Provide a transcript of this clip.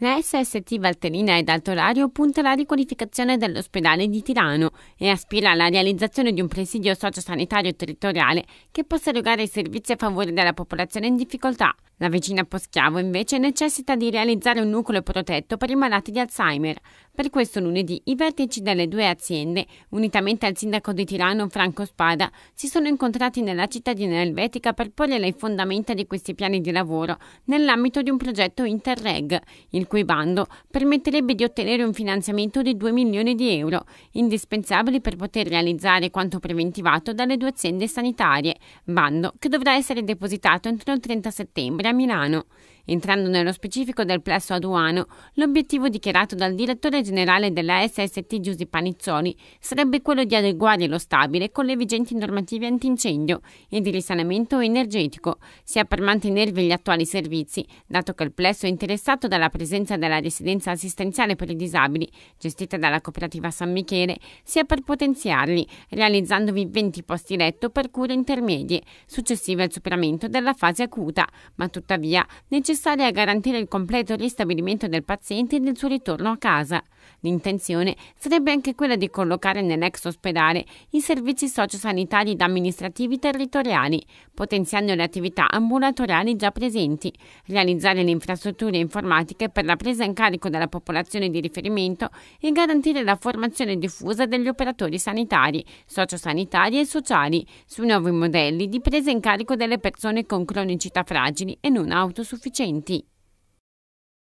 La SST Valtellina ed Alto Lario punta alla riqualificazione dell'ospedale di Tirano e aspira alla realizzazione di un presidio sociosanitario territoriale che possa erogare i servizi a favore della popolazione in difficoltà. La vicina Poschiavo invece necessita di realizzare un nucleo protetto per i malati di Alzheimer. Per questo lunedì i vertici delle due aziende, unitamente al sindaco di Tirano Franco Spada, si sono incontrati nella cittadina elvetica per porre le fondamenta di questi piani di lavoro nell'ambito di un progetto Interreg, il cui bando permetterebbe di ottenere un finanziamento di 2 milioni di euro, indispensabili per poter realizzare quanto preventivato dalle due aziende sanitarie, bando che dovrà essere depositato entro il 30 settembre a Milano. Entrando nello specifico del plesso aduano, l'obiettivo dichiarato dal direttore generale della SST Giuseppe Panizzoni sarebbe quello di adeguare lo stabile con le vigenti normative antincendio e di risanamento energetico, sia per mantenervi gli attuali servizi, dato che il plesso è interessato dalla presenza della residenza assistenziale per i disabili, gestita dalla cooperativa San Michele, sia per potenziarli, realizzandovi 20 posti letto per cure intermedie, successive al superamento della fase acuta, ma tuttavia necessarie necessaria a garantire il completo ristabilimento del paziente e del suo ritorno a casa. L'intenzione sarebbe anche quella di collocare nell'ex ospedale i servizi sociosanitari ed amministrativi territoriali, potenziando le attività ambulatoriali già presenti, realizzare le infrastrutture informatiche per la presa in carico della popolazione di riferimento e garantire la formazione diffusa degli operatori sanitari, sociosanitari e sociali sui nuovi modelli di presa in carico delle persone con cronicità fragili e non autosufficienti. 营地。